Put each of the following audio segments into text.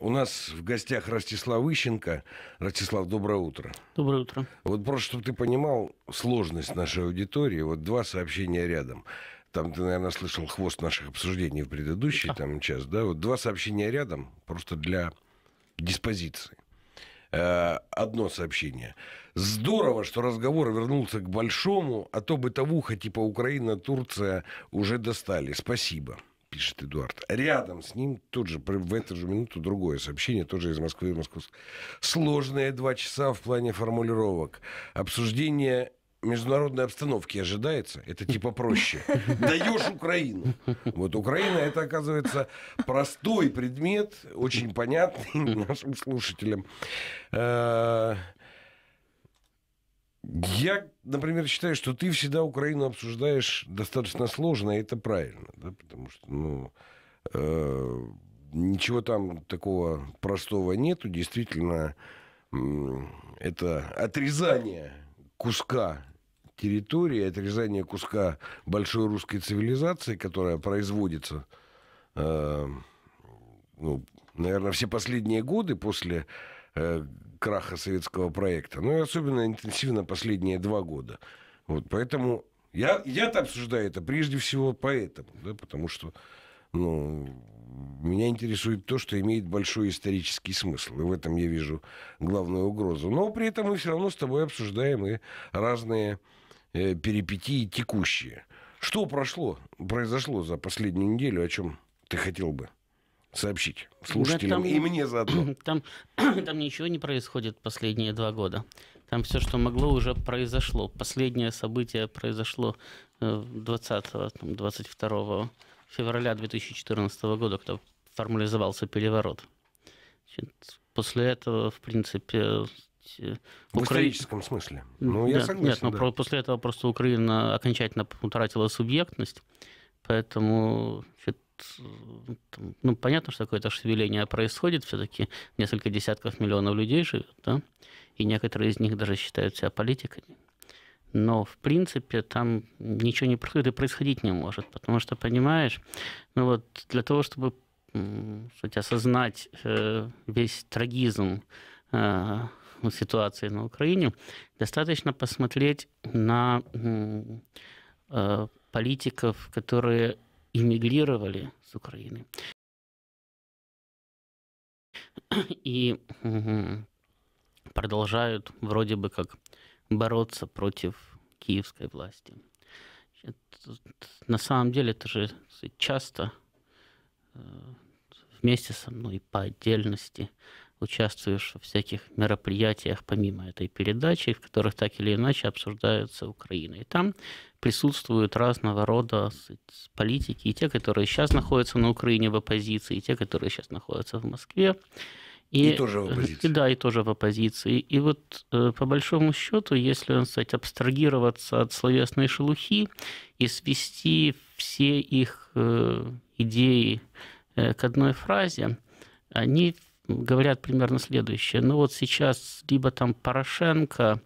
У нас в гостях Ростислав Ищенко. Ростислав, доброе утро. Доброе утро. Вот просто, чтобы ты понимал сложность нашей аудитории, вот два сообщения рядом. Там ты, наверное, слышал хвост наших обсуждений в предыдущий там час, да? Вот два сообщения рядом просто для диспозиции. Э, одно сообщение. Здорово, что разговор вернулся к большому, а то бытовуха типа Украина, Турция уже достали. Спасибо пишет Эдуард. Рядом с ним тут же, в эту же минуту, другое сообщение, тоже из Москвы в Москву. Сложные два часа в плане формулировок. Обсуждение международной обстановки ожидается, это типа проще. Даешь Украину. Вот Украина это, оказывается, простой предмет, очень понятный нашим слушателям. Э, я, например, считаю, что ты всегда Украину обсуждаешь достаточно сложно, и это правильно, да, потому что, ну, э, ничего там такого простого нету, действительно, э, это отрезание куска территории, отрезание куска большой русской цивилизации, которая производится, э, ну, наверное, все последние годы после э, краха советского проекта. Ну и особенно интенсивно последние два года. Вот, поэтому я, я-то обсуждаю это прежде всего поэтому, да, потому что ну, меня интересует то, что имеет большой исторический смысл. И в этом я вижу главную угрозу. Но при этом мы все равно с тобой обсуждаем и разные э, перипетии текущие. Что прошло, произошло за последнюю неделю, о чем ты хотел бы? сообщить слушателям да, там, и мне заодно. Там, там ничего не происходит последние два года. Там все, что могло, уже произошло. Последнее событие произошло 20-22 э, февраля 2014 года, когда формализовался переворот. после этого, в принципе, э, В Укра... историческом смысле. Ну, я согласен. Нет, но да. после этого просто Украина окончательно утратила субъектность, поэтому значит, Э, ну, понятно, что какое-то шевеление происходит, все-таки несколько десятков миллионов людей живет, да, и некоторые из них даже считают себя политиками. Но, в принципе, там ничего не происходит и происходить не может, потому что, понимаешь, ну вот для того, чтобы кстати, осознать э, весь трагизм э, ситуации на Украине, достаточно посмотреть на политиков, которые эмигрировали с Украины. И продолжают вроде бы как бороться против киевской власти. на самом деле это же часто э, вместе со мной по отдельности участвуешь во всяких мероприятиях, помимо этой передачи, в которых так или иначе обсуждается Украина. И там присутствуют разного рода политики, и те, которые сейчас находятся на Украине в оппозиции, и те, которые сейчас находятся в Москве. И, и тоже в оппозиции. да, и тоже в оппозиции. И вот э, по большому счету, если, кстати, абстрагироваться от словесной шелухи и свести все их э, идеи э, к одной фразе, они говорят примерно следующее. Ну вот сейчас либо там Порошенко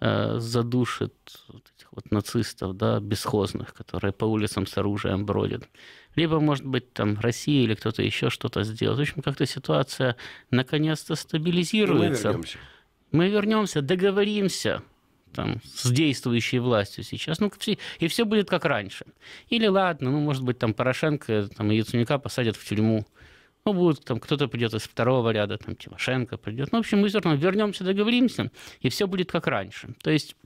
э, задушит вот этих вот нацистов, да, бесхозных, которые по улицам с оружием бродят, либо, может быть, там Россия или кто-то еще что-то сделает. В общем, как-то ситуация наконец-то ну, стабилизируется. Мы вернемся. Мы вернемся, договоримся там, с действующей властью сейчас, ну, и все будет как раньше. Или ладно, ну, может быть, там Порошенко, там, Яценюка посадят в тюрьму, ну, будет там кто-то придет из второго ряда, там Тимошенко придет. Ну, в общем, мы все равно вернемся, договоримся, и все будет как раньше. То есть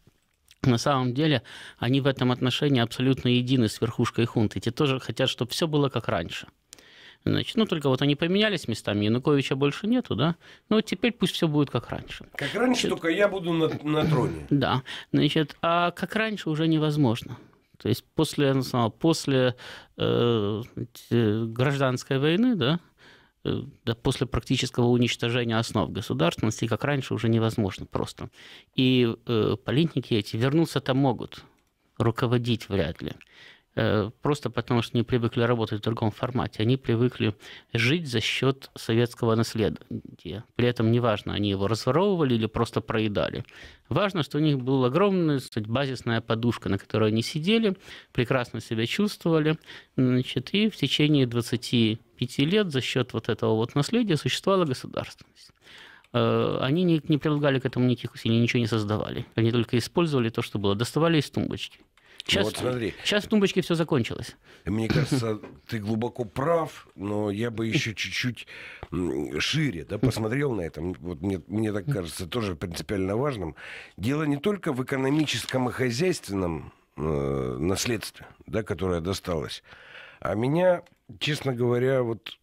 на самом деле они в этом отношении абсолютно едины с верхушкой хунты. Те тоже хотят, чтобы все было как раньше. Значит, ну только вот они поменялись местами, Януковича больше нету, да? Ну вот теперь пусть все будет как раньше. Как раньше, значит, только я буду на, на троне. Да, значит, а как раньше уже невозможно. То есть после, ну, после э, гражданской войны, да, Э, да, после практического уничтожения основ государственности, как раньше, уже невозможно просто. И э, политники эти вернуться-то могут, руководить вряд ли. Э, просто потому, что не привыкли работать в другом формате. Они привыкли жить за счет советского наследия. При этом неважно, они его разворовывали или просто проедали. Важно, что у них была огромная сказать, базисная подушка, на которой они сидели, прекрасно себя чувствовали. Значит, и в течение 25 лет за счет вот этого вот наследия существовала государственность э, они не, не прилагали к этому никаких усилий, ничего не создавали. Они только использовали то, что было, доставали из тумбочки. Ну сейчас, вот смотри. сейчас в тумбочке все закончилось. Мне кажется, ты глубоко прав, но я бы еще чуть-чуть шире да, посмотрел на это. Вот мне, мне так кажется тоже принципиально важным. Дело не только в экономическом и хозяйственном э, наследстве, да, которое досталось. А меня, честно говоря, вот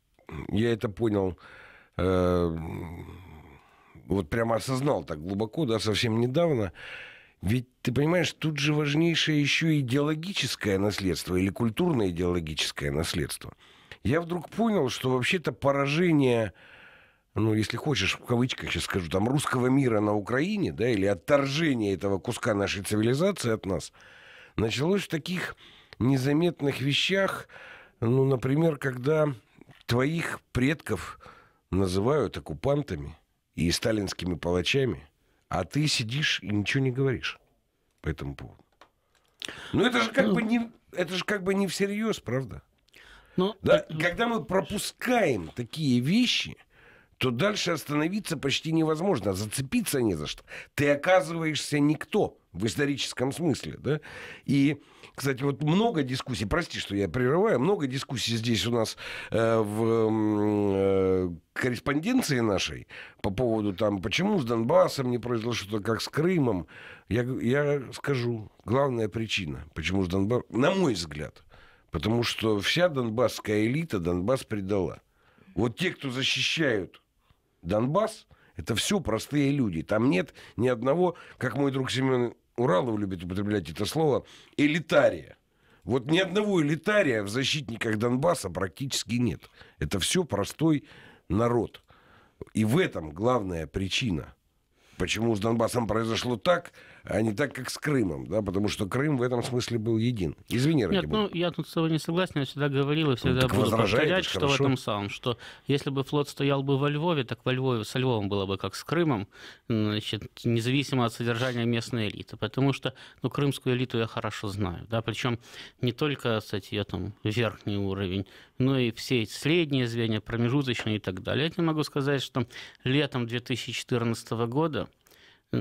я это понял, э, вот прямо осознал так глубоко, да, совсем недавно. Ведь ты понимаешь, тут же важнейшее еще идеологическое наследство или культурное идеологическое наследство. Я вдруг понял, что вообще-то поражение, ну, если хочешь, в кавычках сейчас скажу, там, русского мира на Украине, да, или отторжение этого куска нашей цивилизации от нас, началось в таких незаметных вещах, ну, например, когда твоих предков называют оккупантами и сталинскими палачами – а ты сидишь и ничего не говоришь по этому поводу. Ну, это же как бы не, это же как бы не всерьез, правда? Ну, да, когда мы пропускаем такие вещи, то дальше остановиться почти невозможно, а зацепиться не за что. Ты оказываешься никто в историческом смысле, да? И, кстати, вот много дискуссий, прости, что я прерываю, много дискуссий здесь у нас э, в э, корреспонденции нашей по поводу там, почему с Донбассом не произошло что-то, как с Крымом. Я, я скажу, главная причина, почему с Донбассом, на мой взгляд, потому что вся донбасская элита Донбасс предала. Вот те, кто защищают Донбасс – это все простые люди. Там нет ни одного, как мой друг Семен Уралов любит употреблять это слово, элитария. Вот ни одного элитария в защитниках Донбасса практически нет. Это все простой народ. И в этом главная причина, почему с Донбассом произошло так, а не так, как с Крымом, да, потому что Крым в этом смысле был един. Извини, ради Нет, бога. ну, я тут с тобой не согласен, я всегда говорил и всегда ну, буду повторять, что хорошо. в этом самом, что если бы флот стоял бы во Львове, так во Львове со Львовом было бы как с Крымом, значит, независимо от содержания местной элиты, потому что, ну, крымскую элиту я хорошо знаю, да, причем не только, кстати, я там верхний уровень, но и все средние звенья, промежуточные и так далее. Я не могу сказать, что летом 2014 года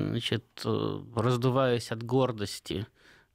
значит, э, раздуваясь от гордости,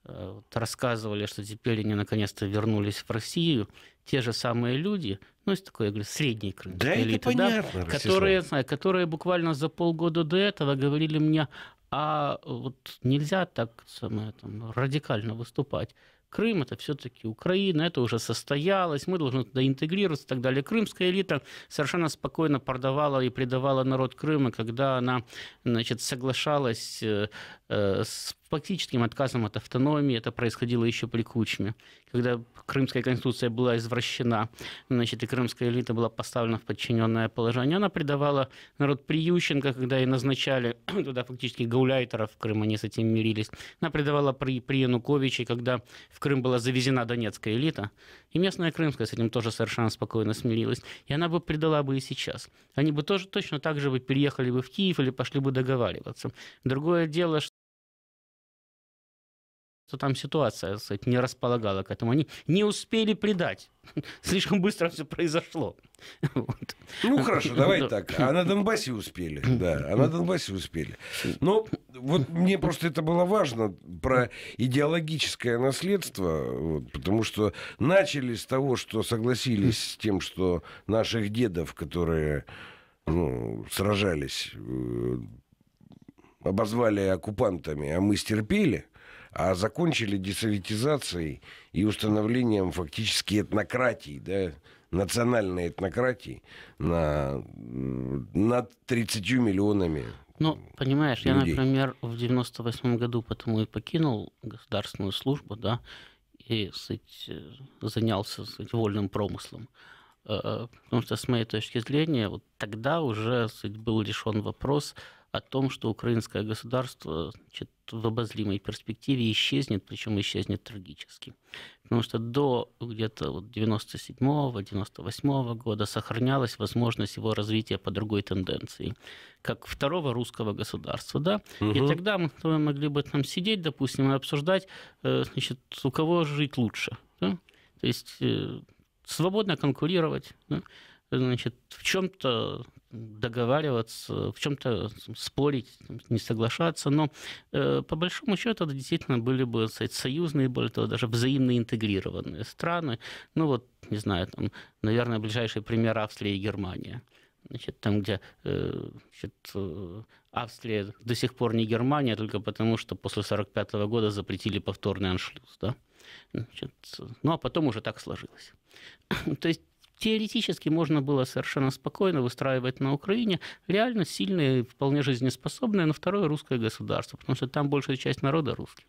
э, рассказывали, что теперь они наконец-то вернулись в Россию, те же самые люди, ну, есть такой, я говорю, средний крым, да, элиты, это понятно, которые, знаю, которые буквально за полгода до этого говорили мне, а вот нельзя так самое, там, радикально выступать. Крым это все-таки Украина, это уже состоялось, мы должны туда интегрироваться и так далее. Крымская элита совершенно спокойно продавала и предавала народ Крыма, когда она значит, соглашалась э, э, с фактическим отказом от автономии. Это происходило еще при Кучме, когда Крымская конституция была извращена, значит, и крымская элита была поставлена в подчиненное положение. Она предавала народ Приющенко, когда и назначали туда фактически гауляйтеров в Крым, они с этим мирились. Она предавала при, при Януковиче, когда в Крым была завезена донецкая элита, и местная крымская с этим тоже совершенно спокойно смирилась. И она бы предала бы и сейчас. Они бы тоже точно так же бы переехали бы в Киев или пошли бы договариваться. Другое дело, что там ситуация сказать, не располагала к этому. Они не успели предать. Слишком быстро все произошло. Вот. Ну хорошо, давай так. А на Донбассе успели, да, а на Донбассе успели. Но ну, вот мне просто это было важно про идеологическое наследство, вот, потому что начали с того, что согласились с тем, что наших дедов, которые ну, сражались, э, обозвали оккупантами, а мы стерпели – а закончили десоветизацией и установлением фактически этнократии, да, национальной этнократии на, над 30 миллионами ну, понимаешь, людей. я, например, в 98-м году потому и покинул государственную службу, да, и сыть, э, занялся сыть, вольным промыслом. Э, э, потому что, с моей точки зрения, вот тогда уже сыть, был решен вопрос – о том, что украинское государство значит, в обозримой перспективе исчезнет, причем исчезнет трагически. Потому что до где-то вот 97-98 года сохранялась возможность его развития по другой тенденции, как второго русского государства. Да? Угу. И тогда мы, могли бы там сидеть, допустим, и обсуждать, э, значит, у кого жить лучше. Да? То есть э, свободно конкурировать, да? значит, в чем-то договариваться, в чем-то спорить, не соглашаться, но э, по большому счету это действительно были бы сказать, союзные, более того, даже взаимно интегрированные страны. Ну вот, не знаю, там, наверное, ближайший пример Австрия и Германия. Значит, там, где э, значит, э, Австрия до сих пор не Германия, только потому, что после 1945 года запретили повторный аншлюз. Да? Значит, ну а потом уже так сложилось. То есть теоретически можно было совершенно спокойно выстраивать на Украине реально сильное, вполне жизнеспособное, но второе русское государство, потому что там большая часть народа русский.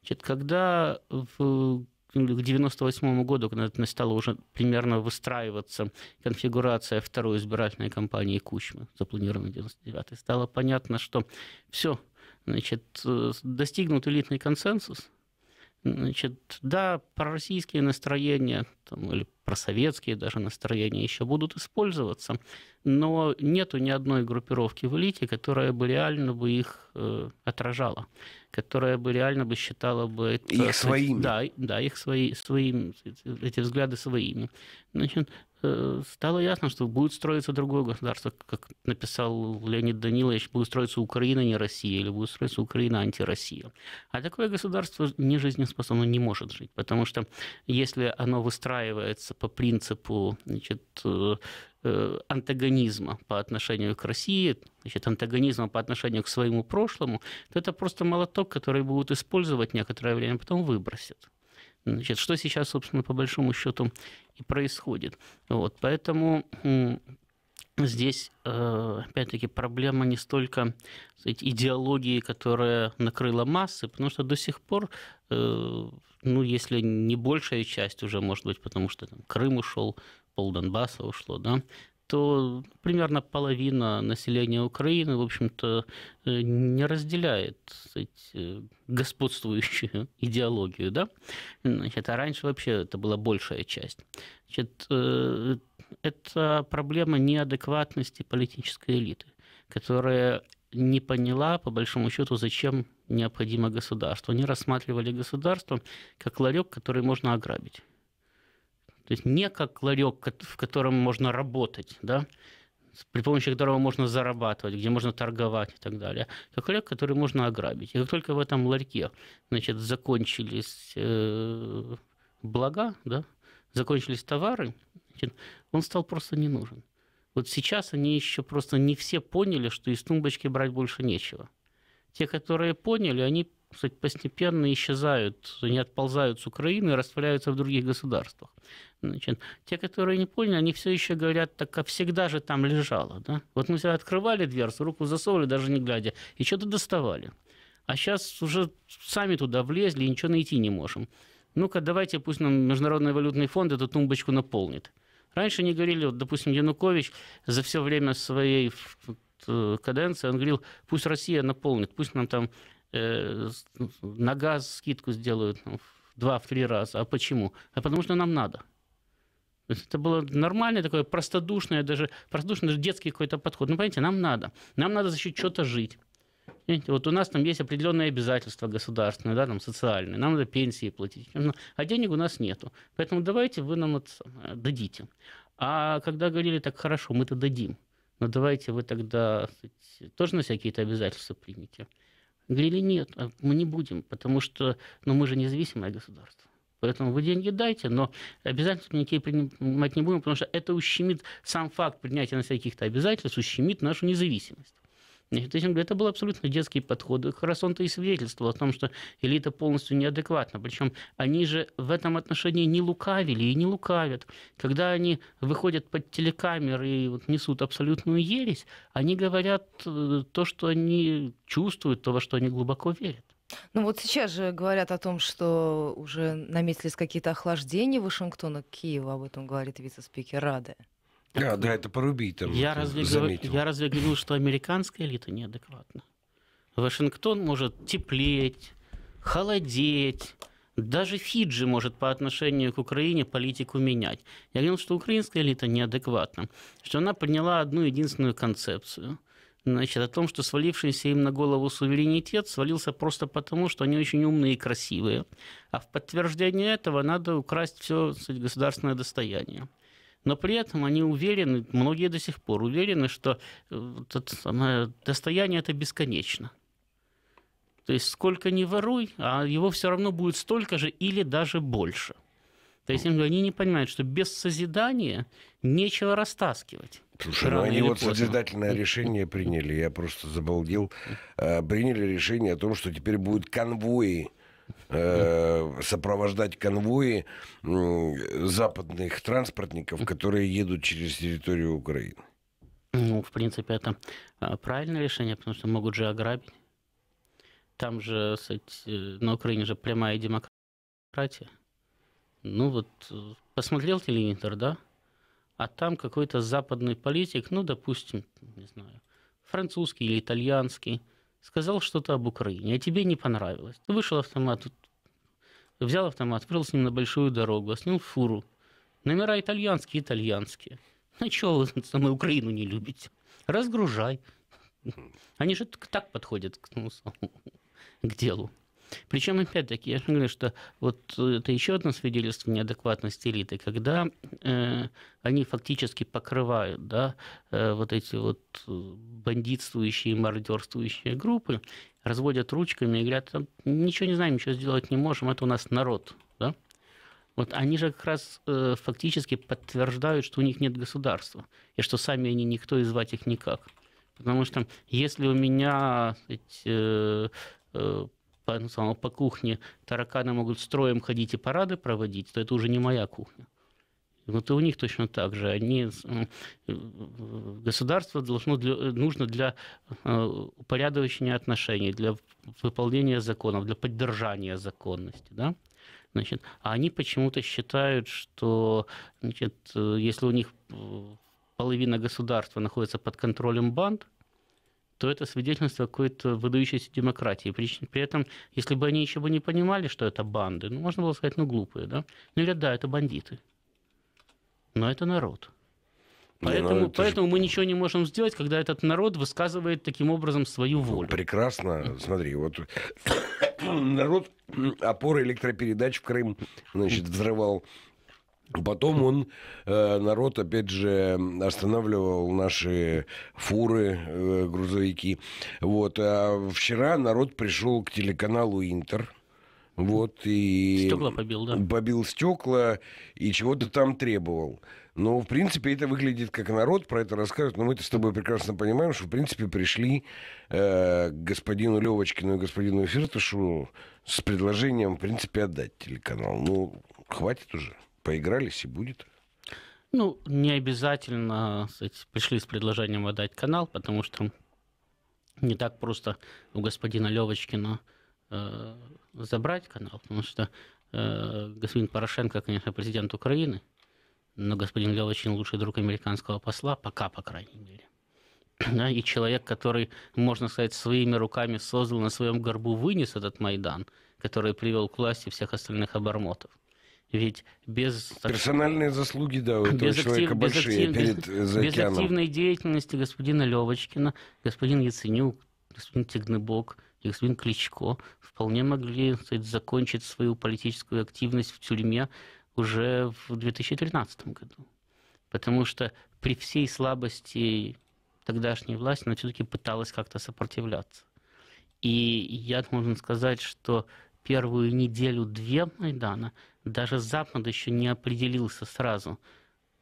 Значит, когда в ну, к 1998 году, когда стало уже примерно выстраиваться конфигурация второй избирательной кампании Кучмы, запланированной в 99 стало понятно, что все, значит, достигнут элитный консенсус, значит, да, пророссийские настроения там, или просоветские даже настроения еще будут использоваться, но нету ни одной группировки в элите, которая бы реально бы их э, отражала, которая бы реально бы считала бы... Это, их своими. Да, да их свои, своими, эти взгляды своими. Значит, э, стало ясно, что будет строиться другое государство, как написал Леонид Данилович, будет строиться Украина, не Россия, или будет строиться Украина, антироссия. А такое государство не жизнеспособно не может жить, потому что если оно выстраивается развиваться по принципу значит, э, э, антагонизма по отношению к России, значит, антагонизма по отношению к своему прошлому, то это просто молоток, который будут использовать некоторое время, потом выбросят. Значит, что сейчас, собственно, по большому счету и происходит. Вот, поэтому Здесь, э, опять-таки, проблема не столько сказать, идеологии, которая накрыла массы, потому что до сих пор, э, ну, если не большая часть уже, может быть, потому что там, Крым ушел, пол Донбасса ушло, да, то примерно половина населения Украины, в общем-то, э, не разделяет сказать, господствующую идеологию. Да? Значит, а раньше вообще это была большая часть. Значит, это проблема неадекватности политической элиты, которая не поняла, по большому счету, зачем необходимо государство. Они рассматривали государство как ларек, который можно ограбить. То есть не как ларек, в котором можно работать, да, при помощи которого можно зарабатывать, где можно торговать и так далее, а как ларек, который можно ограбить. И как только в этом ларьке значит, закончились э, блага, да, закончились товары, значит, он стал просто не нужен. Вот сейчас они еще просто не все поняли, что из тумбочки брать больше нечего. Те, которые поняли, они кстати, постепенно исчезают, они отползают с Украины и растворяются в других государствах. Значит, те, которые не поняли, они все еще говорят, так как всегда же там лежало. Да? Вот мы всегда открывали дверцу, руку засовывали, даже не глядя, и что-то доставали. А сейчас уже сами туда влезли и ничего найти не можем. Ну-ка, давайте пусть нам Международный валютный фонд эту тумбочку наполнит. Раньше не говорили, вот, допустим, Янукович за все время своей э, каденции, он говорил, пусть Россия наполнит, пусть нам там э, на газ скидку сделают ну, в два-три раза. А почему? А потому что нам надо. Это было нормальное такое простодушное, даже простодушный даже детский какой-то подход. Ну, понимаете, нам надо. Нам надо за счет чего-то жить вот у нас там есть определенные обязательства государственные, да, там социальные, нам надо пенсии платить, ну, а денег у нас нету. Поэтому давайте вы нам это дадите. А когда говорили так хорошо, мы-то дадим, но ну, давайте вы тогда сказать, тоже на всякие-то обязательства примите. Говорили, нет, а мы не будем, потому что ну, мы же независимое государство. Поэтому вы деньги дайте, но обязательства никакие принимать не будем, потому что это ущемит, сам факт принятия на всяких-то обязательств ущемит нашу независимость. Значит, это был абсолютно детский подход. Как раз он-то и свидетельствовал о том, что элита полностью неадекватна. Причем они же в этом отношении не лукавили и не лукавят. Когда они выходят под телекамеры и вот несут абсолютную ересь, они говорят э, то, что они чувствуют, то, во что они глубоко верят. Ну вот сейчас же говорят о том, что уже наметились какие-то охлаждения Вашингтона к Киеву, об этом говорит вице-спикер Рады. А, да, это порубить там. Я разве, заметил. я разве говорил, что американская элита неадекватна? Вашингтон может теплеть, холодеть, даже Фиджи может по отношению к Украине политику менять. Я говорил, что украинская элита неадекватна, что она приняла одну единственную концепцию. Значит, о том, что свалившийся им на голову суверенитет свалился просто потому, что они очень умные и красивые. А в подтверждение этого надо украсть все государственное достояние но при этом они уверены, многие до сих пор уверены, что э, достояние это бесконечно. То есть сколько не воруй, а его все равно будет столько же или даже больше. То есть они не понимают, что без созидания нечего растаскивать. Слушай, ну они вот поздно. созидательное решение приняли, я просто забалдел. Э, приняли решение о том, что теперь будут конвои Э, сопровождать конвои западных транспортников, которые едут через территорию Украины. Ну, в принципе, это а, правильное решение, потому что могут же ограбить. Там же, кстати, э, на Украине же прямая демократия. Ну вот, э, посмотрел телевизор, да? А там какой-то западный политик, ну, допустим, не знаю, французский или итальянский, сказал что-то об Украине, а тебе не понравилось. Ты вышел автомат, взял автомат, врыл с ним на большую дорогу, а с фуру. Номера итальянские, итальянские. Ну что? вы самую Украину не любите? Разгружай. Они же так подходят к, ну, к делу. Причем, опять-таки, я же говорю, что вот э, это еще одно свидетельство неадекватности элиты, когда э, они фактически покрывают да, э, вот эти вот э, бандитствующие, мародерствующие группы, разводят ручками и говорят, «А, ничего не знаем, ничего сделать не можем, это у нас народ. Да? Вот они же как раз э, фактически подтверждают, что у них нет государства, и что сами они никто и звать их никак. Потому что если у меня эти, э, э ну, сказал, по кухне тараканы могут строем ходить и парады проводить, то это уже не моя кухня. Вот и у них точно так же. Они, э, государство должно для, нужно для э, упорядочения отношений, для выполнения законов, для поддержания законности. Да? Значит, а они почему-то считают, что значит, э, если у них половина государства находится под контролем банд, то это свидетельство какой-то выдающейся демократии. При, при этом, если бы они еще бы не понимали, что это банды, ну, можно было сказать, ну, глупые, да? Ну, или да, это бандиты. Но это народ. Поэтому, не, ну, поэтому же... мы ничего не можем сделать, когда этот народ высказывает таким образом свою ну, волю. Прекрасно. Смотри, вот народ опоры электропередач в Крым, значит, взрывал Потом он, э, народ, опять же, останавливал наши фуры, э, грузовики. Вот. А вчера народ пришел к телеканалу «Интер». Вот, и... Стекла побил, да? Побил стекла и чего-то там требовал. Но, в принципе, это выглядит как народ, про это расскажет. Но мы-то с тобой прекрасно понимаем, что, в принципе, пришли э, к господину Левочкину и господину Фиртышу с предложением, в принципе, отдать телеканал. Ну, хватит уже поигрались и будет. Ну, не обязательно кстати, пришли с предложением отдать канал, потому что не так просто у господина Левочкина э, забрать канал, потому что э, господин Порошенко, конечно, президент Украины, но господин Левочкин лучший друг американского посла, пока, по крайней мере. Да, и человек, который, можно сказать, своими руками создал, на своем горбу вынес этот Майдан, который привел к власти всех остальных обормотов. Ведь без... Персональные заслуги, да, у этого без человека актив, большие актив, перед без, э, без активной деятельности господина Левочкина, господин Яценюк, господин Тигныбок, господин Кличко вполне могли сказать, закончить свою политическую активность в тюрьме уже в 2013 году. Потому что при всей слабости тогдашней власти она все-таки пыталась как-то сопротивляться. И я, должен сказать, что первую неделю-две Майдана – даже Запад еще не определился сразу,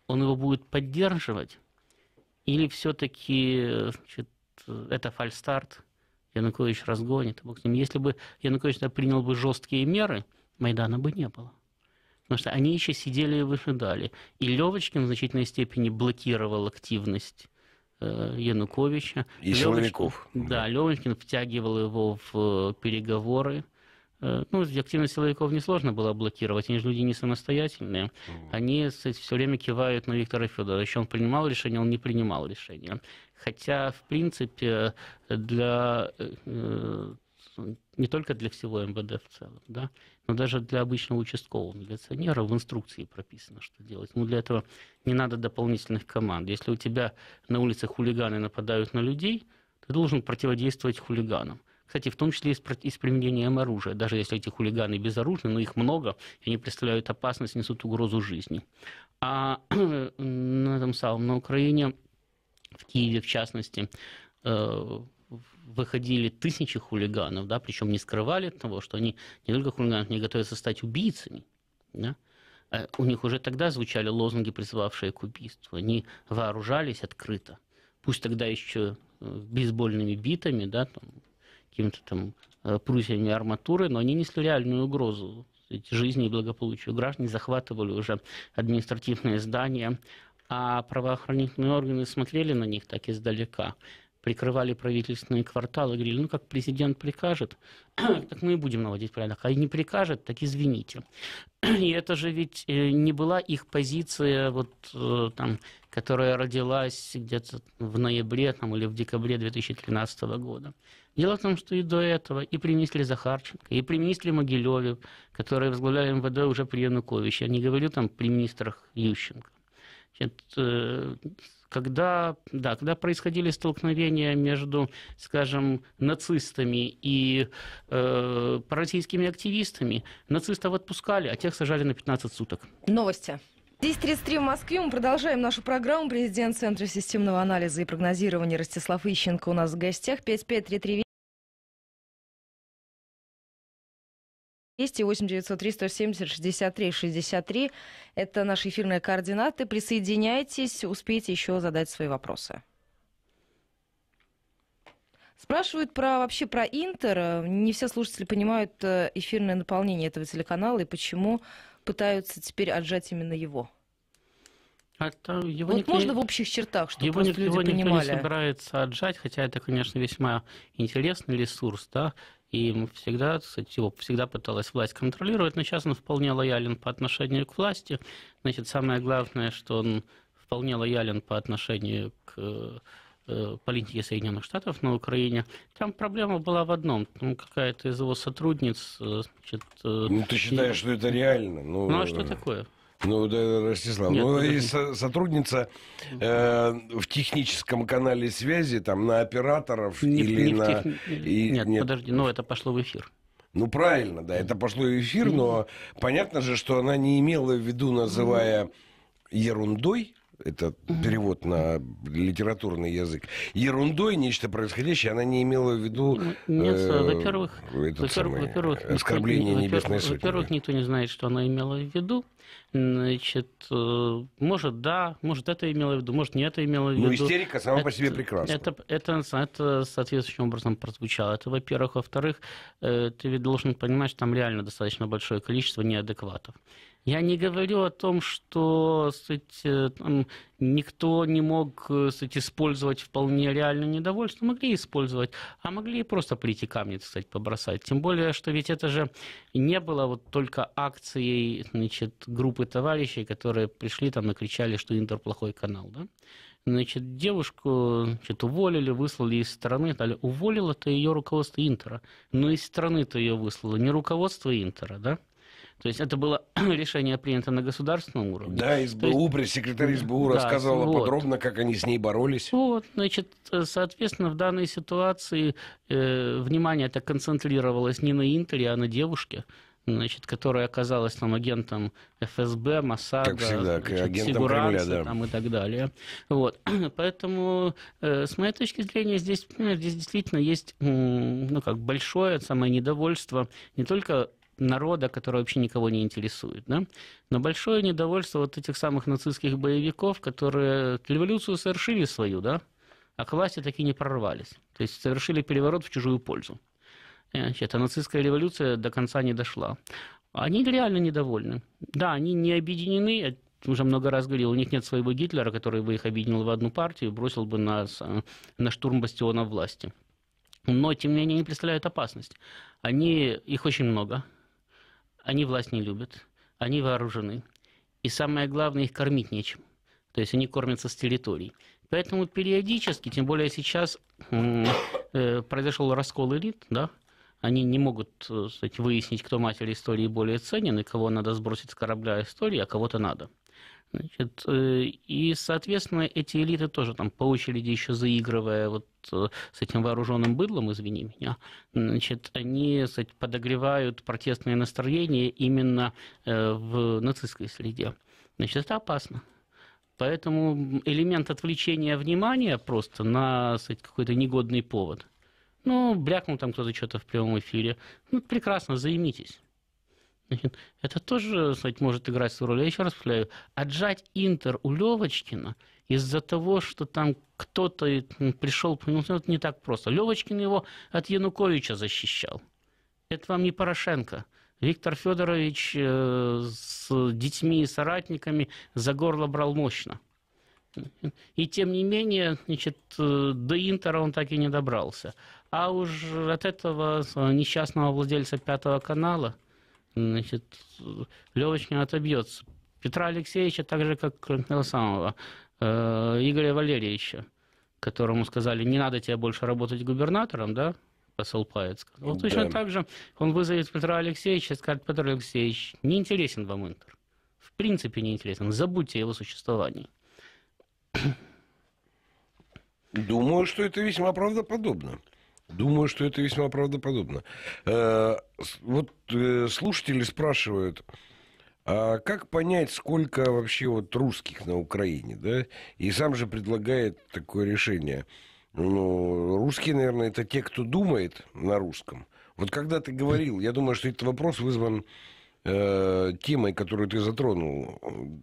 он его будет поддерживать или все-таки это фальстарт, Янукович разгонит. А Если бы Янукович принял бы жесткие меры, Майдана бы не было. Потому что они еще сидели и выжидали. И Левочкин в значительной степени блокировал активность э, Януковича. И Левочкин, Да, Левочкин втягивал его в э, переговоры. Э, ну, активность силовиков несложно было блокировать, они же люди не самостоятельные. Они кстати, все время кивают на Виктора Федоровича. Он принимал решение, он не принимал решение. Хотя, в принципе, для э, э, не только для всего МВД в целом, да, но даже для обычного участкового милиционера в инструкции прописано, что делать. Ну, для этого не надо дополнительных команд. Если у тебя на улице хулиганы нападают на людей, ты должен противодействовать хулиганам. Кстати, в том числе и с, применением оружия. Даже если эти хулиганы безоружны, но их много, и они представляют опасность, несут угрозу жизни. А на, этом самом, на Украине, в Киеве в частности, э, выходили тысячи хулиганов, да, причем не скрывали того, что они не только хулиганы, они готовятся стать убийцами. Да? Э, у них уже тогда звучали лозунги, призывавшие к убийству. Они вооружались открыто. Пусть тогда еще э, бейсбольными битами, да, там, какими-то там э, прутьями арматуры, но они несли реальную угрозу жизни и благополучию граждан, захватывали уже административные здания, а правоохранительные органы смотрели на них так издалека, прикрывали правительственные кварталы, говорили, ну как президент прикажет, так мы и будем наводить порядок, а не прикажет, так извините. И это же ведь э, не была их позиция, вот, э, там, которая родилась где-то в ноябре там, или в декабре 2013 года. Дело в том, что и до этого и при министре Захарченко, и при министре Могилеве, которые возглавляли МВД уже при Януковиче, я не говорю там при министрах Ющенко. Значит, э, когда, да, когда происходили столкновения между, скажем, нацистами и э, пророссийскими активистами, нацистов отпускали, а тех сажали на 15 суток. Новости. 10.33 в Москве. Мы продолжаем нашу программу. Президент Центра системного анализа и прогнозирования Ростислав Ищенко у нас в гостях. 5533 200 8 903 170 63 63. Это наши эфирные координаты. Присоединяйтесь, успейте еще задать свои вопросы. Спрашивают про вообще про Интер. Не все слушатели понимают э, эфирное наполнение этого телеканала и почему пытаются теперь отжать именно его? Это его вот никто... можно в общих чертах, чтобы его, просто люди его понимали. никто не собирается отжать, хотя это, конечно, весьма интересный ресурс, да, и всегда, кстати, его всегда пыталась власть контролировать, но сейчас он вполне лоялен по отношению к власти. Значит, самое главное, что он вполне лоялен по отношению к э, Э, политики Соединенных Штатов на Украине, там проблема была в одном. Там какая-то из его сотрудниц... Э, значит, э, ну, ты считаешь, и... что это реально? Ну, ну а что такое? Ну, да, Ростислав, Нет, ну, это... и со- сотрудница э, в техническом канале связи, там, на операторов не, или не на... Тех... И... Нет, Нет, подожди, ну, это пошло в эфир. Ну, правильно, да, это пошло в эфир, но понятно же, что она не имела в виду, называя ерундой, это перевод на литературный язык, ерундой нечто происходящее, она не имела в виду... Нет, э, во-первых, во-первых, во-первых, оскорбление никто, небесной во-первых, Во-первых, никто не знает, что она имела в виду. Значит, э, может, да, может, это имела в виду, может, не это имела в ну, виду. Ну, истерика сама это, по себе прекрасна. Это, это, это, это соответствующим образом прозвучало. Это, во-первых. Во-вторых, э, ты ведь должен понимать, что там реально достаточно большое количество неадекватов. Я не говорю о том, что кстати, э, там, никто не мог кстати, э, использовать вполне реально недовольство. Могли использовать, а могли и просто прийти камни, кстати, побросать. Тем более, что ведь это же не было вот только акцией значит, группы товарищей, которые пришли там и кричали, что Интер плохой канал. Да? Значит, девушку значит, уволили, выслали из страны. Дали. Уволило-то ее руководство Интера. Но из страны-то ее выслало, не руководство Интера, да? То есть это было решение принято на государственном уровне. Да, СБУ, есть... пресс-секретарь СБУ да, рассказывала вот. подробно, как они с ней боролись. Вот, значит, э, соответственно, в данной ситуации э, внимание это концентрировалось не на Интере, а на девушке значит, которая оказалась там агентом ФСБ, МОСАДа, как всегда, значит, агентом Кремля, да. там, и так далее. Вот. Поэтому, э, с моей точки зрения, здесь, ну, здесь действительно есть ну, как большое самое недовольство не только народа, который вообще никого не интересует. Да? Но большое недовольство вот этих самых нацистских боевиков, которые революцию совершили свою, да, а к власти такие не прорвались. То есть совершили переворот в чужую пользу. Значит, э, а нацистская революция до конца не дошла. Они реально недовольны. Да, они не объединены, уже много раз говорил, у них нет своего Гитлера, который бы их объединил в одну партию и бросил бы нас э, на штурм бастиона власти. Но, тем не менее, они представляют опасность. Они, их очень много, они власть не любят, они вооружены. И самое главное, их кормить нечем. То есть они кормятся с территорий. Поэтому периодически, тем более сейчас э, произошел раскол элит, да, они не могут э, кстати, выяснить, кто матери истории более ценен и кого надо сбросить с корабля истории, а кого-то надо. Значит, э, и, соответственно, эти элиты тоже там по очереди еще заигрывая вот э, с этим вооруженным быдлом, извини меня, значит, они кстати, подогревают протестное настроение именно э, в нацистской среде. Значит, это опасно. Поэтому элемент отвлечения внимания просто на кстати, какой-то негодный повод. Ну, брякнул там кто-то что-то в прямом эфире. Ну, прекрасно, займитесь. Это тоже, кстати, может играть свою роль. Я еще раз повторяю, отжать Интер у Левочкина из-за того, что там кто-то пришел, ну, это не так просто. Левочкин его от Януковича защищал. Это вам не Порошенко. Виктор Федорович э, с детьми и соратниками за горло брал мощно. И тем не менее, значит, э, до Интера он так и не добрался. А уж от этого э, несчастного владельца Пятого канала – значит, Левочкин отобьется. Петра Алексеевича так же, как этого самого э, Игоря Валерьевича, которому сказали, не надо тебе больше работать губернатором, да, посол Паецк. Вот да. точно так же он вызовет Петра Алексеевича и скажет, Петр Алексеевич, не интересен вам Интер. В принципе, не интересен. Забудьте о его существовании. Думаю, что это весьма правдоподобно. Думаю, что это весьма правдоподобно. Э, вот э, слушатели спрашивают, а как понять, сколько вообще вот русских на Украине, да? И сам же предлагает такое решение. Ну, русские, наверное, это те, кто думает на русском. Вот когда ты говорил, я думаю, что этот вопрос вызван э, темой, которую ты затронул,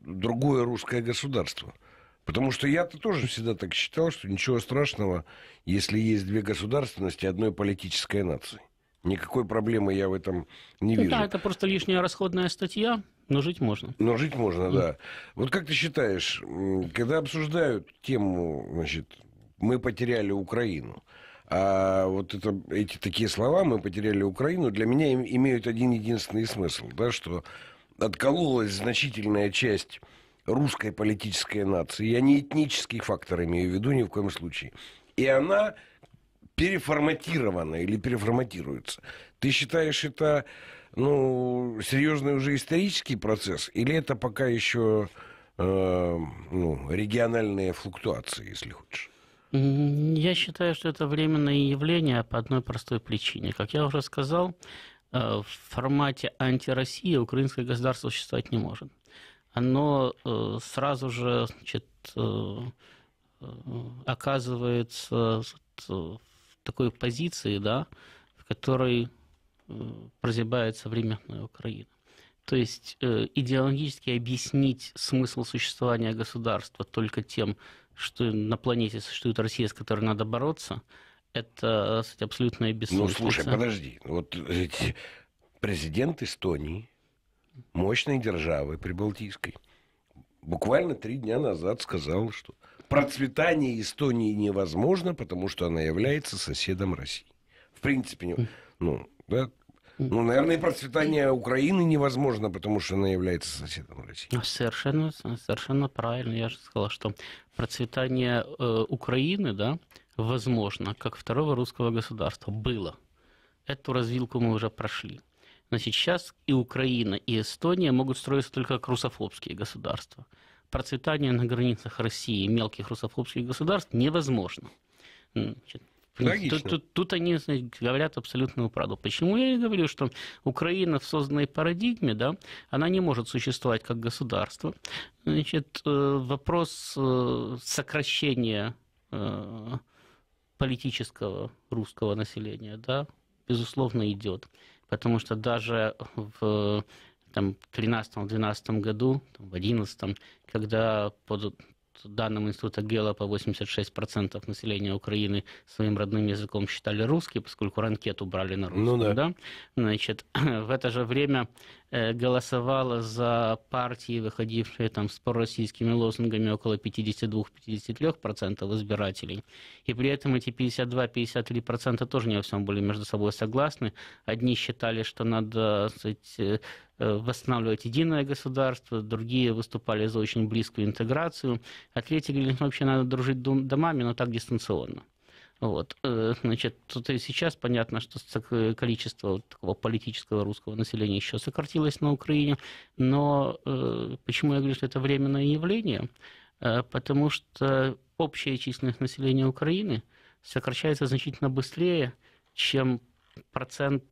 другое русское государство – Потому что я-то тоже всегда так считал, что ничего страшного, если есть две государственности одной политической нации. Никакой проблемы я в этом не ну вижу. Да, это просто лишняя расходная статья, но жить можно. Но жить можно, mm. да. Вот как ты считаешь, когда обсуждают тему, значит, мы потеряли Украину, а вот это, эти такие слова «мы потеряли Украину» для меня имеют один единственный смысл, да, что откололась значительная часть русская политическая нация. Я не этнический фактор имею в виду ни в коем случае. И она переформатирована или переформатируется. Ты считаешь это ну, серьезный уже исторический процесс или это пока еще э, ну, региональные флуктуации, если хочешь? Я считаю, что это временное явление по одной простой причине. Как я уже сказал, э, в формате антироссии украинское государство существовать не может оно э, сразу же значит, э, э, оказывается в такой позиции, да, в которой прозябает современная Украина. То есть идеологически объяснить смысл существования государства только тем, что на планете существует Россия, с которой надо бороться, это кстати, абсолютная ну, бессмыслица. Ну, слушай, подожди. Вот ведь президент Эстонии мощной державы прибалтийской буквально три дня назад сказал, что процветание Эстонии невозможно, потому что она является соседом России. В принципе, ну, да, ну, наверное, процветание Украины невозможно, потому что она является соседом России. Ну, совершенно, совершенно правильно. Я же сказал, что процветание э, Украины, да, возможно, как второго русского государства было. Эту развилку мы уже прошли. Но сейчас и Украина, и Эстония могут строиться только как русофобские государства. Процветание на границах России мелких русофобских государств невозможно. Значит, Тут, тут, тут они значит, говорят абсолютную правду. Почему я и говорю, что Украина в созданной парадигме, да, она не может существовать как государство. Значит, э, вопрос э, сокращения э, политического русского населения, да, безусловно, идет потому что даже в там, 13 году, там, в 11 когда под данным Института Гела по 86% населения Украины своим родным языком считали русский, поскольку ранкет убрали на русском. Ну, да. Да? Значит, в это же время Э, голосовало за партии, выходившие там с пророссийскими лозунгами около 52-53% избирателей. И при этом эти 52-53% тоже не во всем были между собой согласны. Одни считали, что надо сказать, э, э, восстанавливать единое государство, другие выступали за очень близкую интеграцию, а третьи говорили, что «Ну, вообще надо дружить домами, но так дистанционно. Вот. Э, значит, то и сейчас понятно, что количество такого политического русского населения еще сократилось на Украине, но э, почему я говорю, что это временное явление? Э, потому что общая численность населения Украины сокращается значительно быстрее, чем процент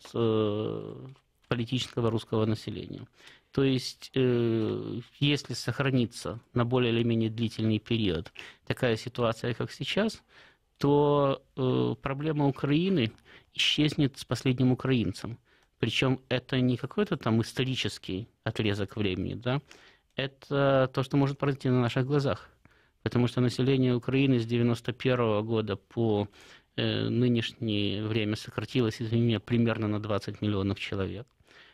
политического русского населения. То есть, если сохранится на более или менее длительный период такая ситуация, как сейчас, то э, проблема Украины исчезнет с последним украинцем. Причем это не какой-то там исторический отрезок времени, да, это то, что может произойти на наших глазах. Потому что население Украины с 91 года по э, нынешнее время сократилось, извини меня, примерно на 20 миллионов человек.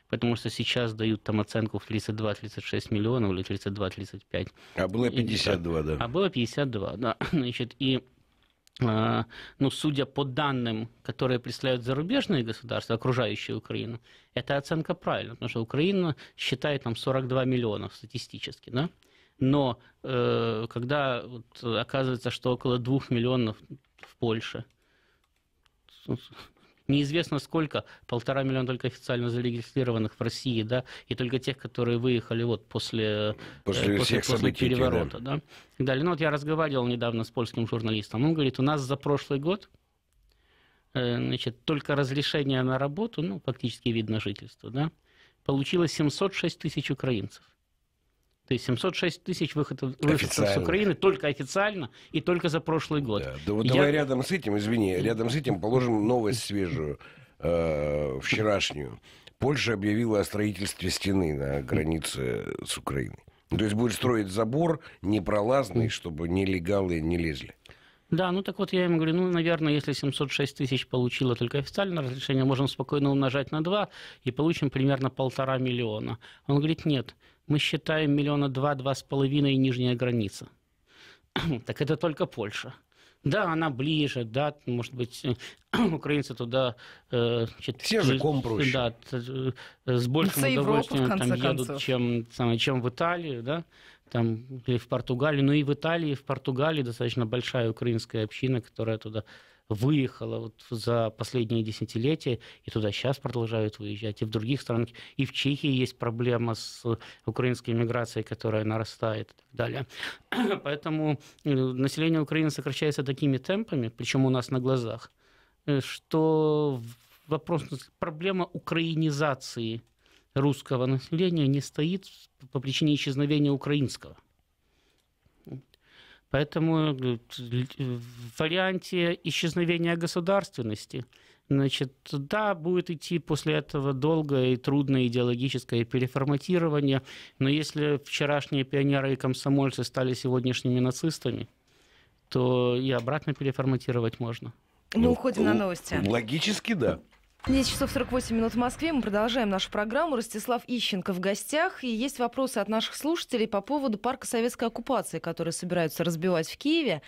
Потому что сейчас дают там оценку в 32-36 миллионов или 32-35. А было 52, и, да. А было 52, да. Значит, и а, ну, судя по данным, которые представляют зарубежные государства, окружающие Украину, эта оценка правильна, потому что Украина считает там 42 миллиона статистически, да? Но э, когда вот, оказывается, что около 2 миллионов в Польше, Неизвестно сколько, полтора миллиона только официально зарегистрированных в России, да, и только тех, которые выехали вот после, э, после, после, после переворота. Да. Да. И далее. Ну вот я разговаривал недавно с польским журналистом, он говорит, у нас за прошлый год э, значит, только разрешение на работу, ну, фактически вид на жительство, да, получилось 706 тысяч украинцев. То есть 706 тысяч выходов, выходцев с Украины только официально и только за прошлый год. Да, да вот Я... давай рядом с этим, извини, рядом с этим положим новость свежую, э, вчерашнюю. Польша объявила о строительстве стены на границе с Украиной. То есть будет строить забор непролазный, чтобы нелегалы не лезли. Да, ну так вот я им говорю, ну, наверное, если 706 тысяч получила только официальное разрешение, можем спокойно умножать на 2 и получим примерно полтора миллиона. Он говорит, нет, мы считаем миллиона два-два с половиной нижняя граница. так это только Польша. Да, она ближе, да, может быть, украинцы туда... Э, значит, Все же ком проще. Да, э, с большим За удовольствием там, едут, чем, самое, чем в Италию, да, там, или в Португалию. Но ну и в Италии, и в Португалии достаточно большая украинская община, которая туда Выехала вот за последние десятилетия, и туда сейчас продолжают выезжать, и в других странах, и в Чехии есть проблема с украинской миграцией, которая нарастает и так далее. Поэтому э, население Украины сокращается такими темпами, причем у нас на глазах, э, что вопрос, проблема украинизации русского населения не стоит по причине исчезновения украинского. Поэтому э, э, в варианте исчезновения государственности, значит, да, будет идти после этого долгое и трудное идеологическое переформатирование, но если вчерашние пионеры и комсомольцы стали сегодняшними нацистами, то и обратно переформатировать можно. Мы ну, уходим ну, на новости. Логически, да. 10 часов 48 минут в Москве. Мы продолжаем нашу программу. Ростислав Ищенко в гостях. И есть вопросы от наших слушателей по поводу парка советской оккупации, который собираются разбивать в Киеве.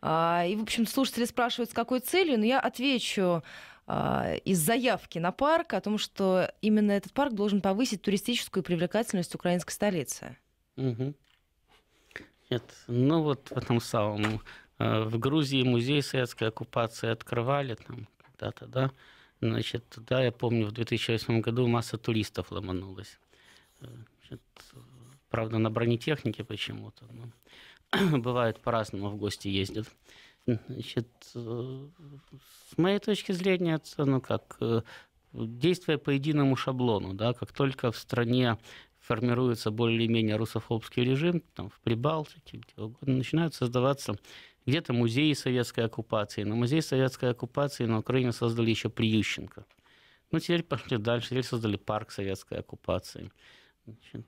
А, и, в общем, слушатели спрашивают, с какой целью. Но я отвечу а, из заявки на парк о том, что именно этот парк должен повысить туристическую привлекательность украинской столицы. Угу. Нет, ну вот в этом самом. Э, в Грузии музей советской оккупации открывали там когда-то, да? Значит, да, я помню, в 2008 году масса туристов ломанулась. Э, значит, правда, на бронетехнике почему-то. Но бывает по-разному в гости ездят. Значит, э, с моей точки зрения, это, ну как, э, действие по единому шаблону, да, как только в стране формируется более-менее русофобский режим, там, в Прибалтике, где угодно, начинают создаваться где-то музеи советской оккупации. но музей советской оккупации на Украине создали еще Приющенко. Ну, теперь пошли дальше, теперь создали парк советской оккупации. Значит,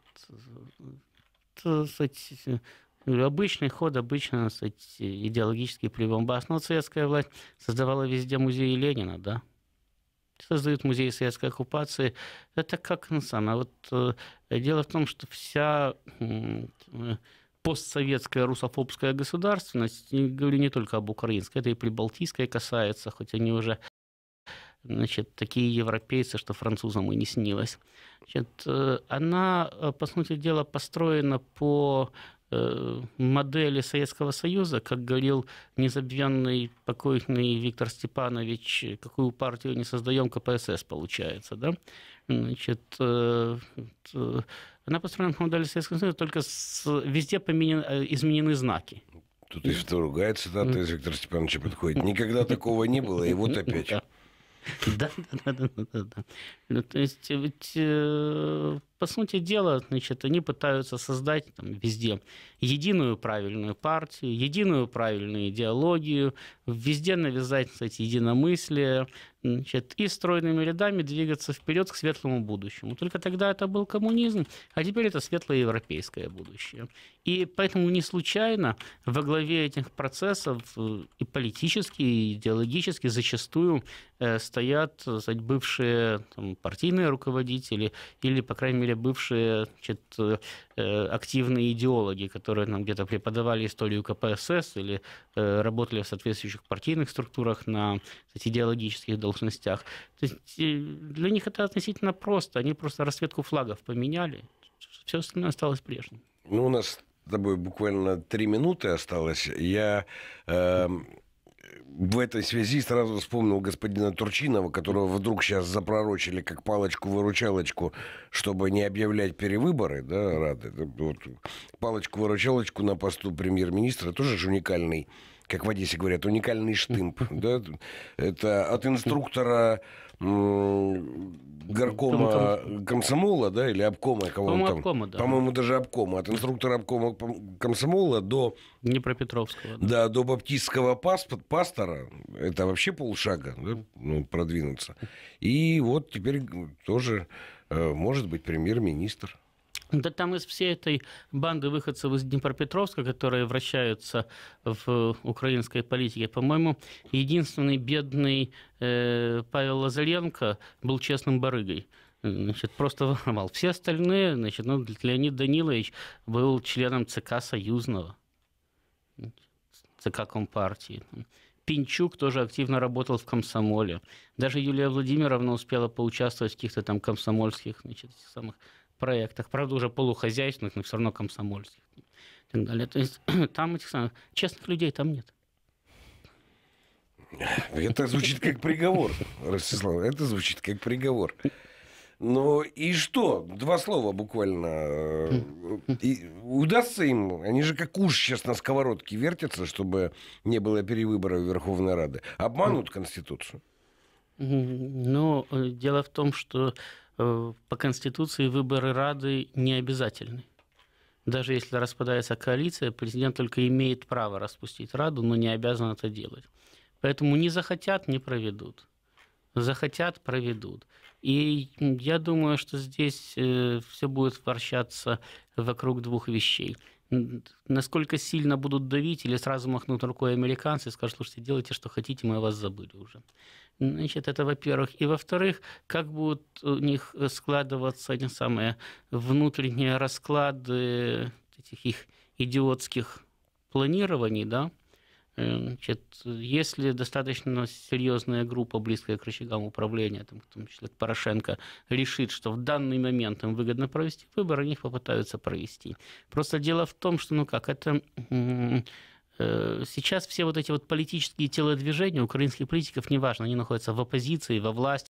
то, э, кстати, обычный ход, обычно кстати, идеологический прибамбас. Но советская власть создавала везде музеи Ленина, да? создают музей советской оккупации. Это как на самом, А вот э, дело в том, что вся э, постсоветская русофобская государственность, не говорю не только об украинской, это и прибалтийская касается, хоть они уже значит, такие европейцы, что французам и не снилось. Значит, э, она, э, по сути дела, построена по э, модели Советского Союза, как говорил незабвенный покойный Виктор Степанович, какую партию не создаем, КПСС получается, да? Значит, э, э, она построена по модели Советского Союза, только с, везде поменен, э, изменены знаки. Тут есть другая цитата из Виктора Степановича подходит. Никогда такого не было, и вот опять. Да, да, да, да, да, да. Ну, то есть, по сути дела, значит, они пытаются создать там, везде единую правильную партию, единую правильную идеологию, везде навязать, кстати, единомыслие, значит, и стройными рядами двигаться вперед к светлому будущему. Только тогда это был коммунизм, а теперь это светлое европейское будущее. И поэтому не случайно во главе этих процессов э, и политически, и идеологически зачастую э, стоят кстати, э, бывшие там, партийные руководители или, по крайней мере, крайней мере, бывшие значит, э, активные идеологи, которые нам где-то преподавали историю КПСС или э, работали в соответствующих партийных структурах на кстати, идеологических должностях. То есть э, для них это относительно просто. Они просто расцветку флагов поменяли. Все остальное осталось прежним. Ну, у нас с тобой буквально три минуты осталось. Я э, в этой связи сразу вспомнил господина Турчинова, которого вдруг сейчас запророчили как палочку-выручалочку, чтобы не объявлять перевыборы, да, Рады. Вот, палочку-выручалочку на посту премьер-министра тоже же уникальный как в Одессе говорят, уникальный штымп. Да? Это от инструктора горкома комсомола, да, или обкома, кого По-моему, там. Обкома, да. По-моему, даже обкома. От инструктора обкома комсомола до... Днепропетровского. Да, да до баптистского паспорт, пастора. Это вообще полшага, да, ну, продвинуться. И вот теперь тоже э, может быть премьер-министр. Да там из всей этой банды выходцев из Днепропетровска, которые вращаются в украинской политике, по-моему, единственный бедный э, Павел Лазаренко был честным барыгой значит, просто воровал. Все остальные, значит, ну, Леонид Данилович был членом ЦК Союзного, ЦК Компартии. Пинчук тоже активно работал в комсомоле. Даже Юлия Владимировна успела поучаствовать в каких-то там комсомольских, значит, самых проектах, правда, уже полухозяйственных, но все равно комсомольских и так далее. То есть там этих самых честных людей там нет. Это звучит как приговор, Ростислав, это звучит как приговор. Ну и что? Два слова буквально. И удастся им? Они же как уж сейчас на сковородке вертятся, чтобы не было перевыбора Верховной Рады. Обманут ну. Конституцию? Ну, э, дело в том, что Э, по Конституции выборы Рады не обязательны. Даже если распадается коалиция, президент только имеет право распустить Раду, но не обязан это делать. Поэтому не захотят, не проведут. Захотят, проведут. И я думаю, что здесь э, все будет вращаться вокруг двух вещей – насколько сильно будут давить или сразу махнут рукой американцы и скажут, слушайте, делайте, что хотите, мы вас забыли уже. Значит, это во-первых. И во-вторых, как будут у них складываться эти самые внутренние расклады этих их идиотских планирований, да, Э, значит, если достаточно серьезная группа, близкая к рычагам управления, там, в том числе к Порошенко, решит, что в данный момент им выгодно провести выборы, они их попытаются провести. Просто дело в том, что, ну как, это э, сейчас все вот эти вот политические телодвижения украинских политиков, неважно, они находятся в оппозиции, во власти,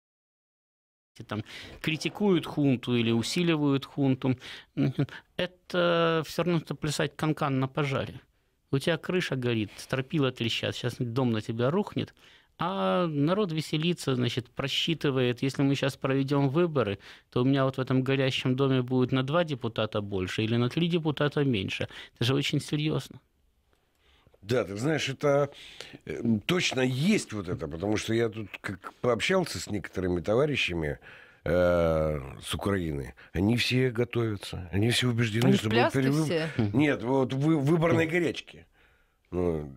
там, критикуют хунту или усиливают хунту, это все равно что плясать канкан на пожаре у тебя крыша горит, стропила трещат, сейчас дом на тебя рухнет, а народ веселится, значит, просчитывает, если мы сейчас проведем выборы, то у меня вот в этом горящем доме будет на два депутата больше или на три депутата меньше. Это же очень серьезно. Да, ты знаешь, это э, точно есть вот это, потому что я тут как пообщался с некоторыми товарищами, э, с Украины, они все готовятся, они все убеждены, они что будут перевыбор. Все? Нет, вот вы, выборной горячки. Ну,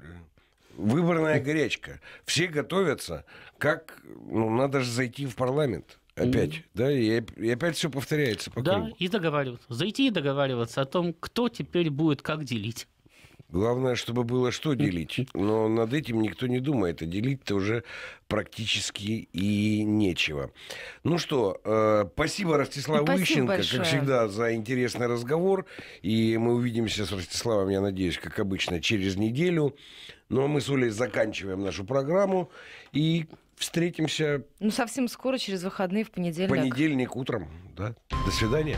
выборная горячка. Все готовятся, как ну, надо же зайти в парламент. Опять, mm. да, и, и опять все повторяется. По да, кругу. и договариваться. Зайти и договариваться о том, кто теперь будет как делить. Главное, чтобы было что делить. Но над этим никто не думает, а делить-то уже практически и нечего. Ну что, э, спасибо, Ростислав спасибо Ищенко, большое. как всегда, за интересный разговор. И мы увидимся с Ростиславом, я надеюсь, как обычно, через неделю. Ну а мы с Улей заканчиваем нашу программу и встретимся... Ну, совсем скоро, через выходные, в понедельник. Понедельник утром, да. До свидания.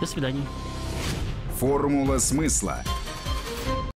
До свидания. Формула смысла.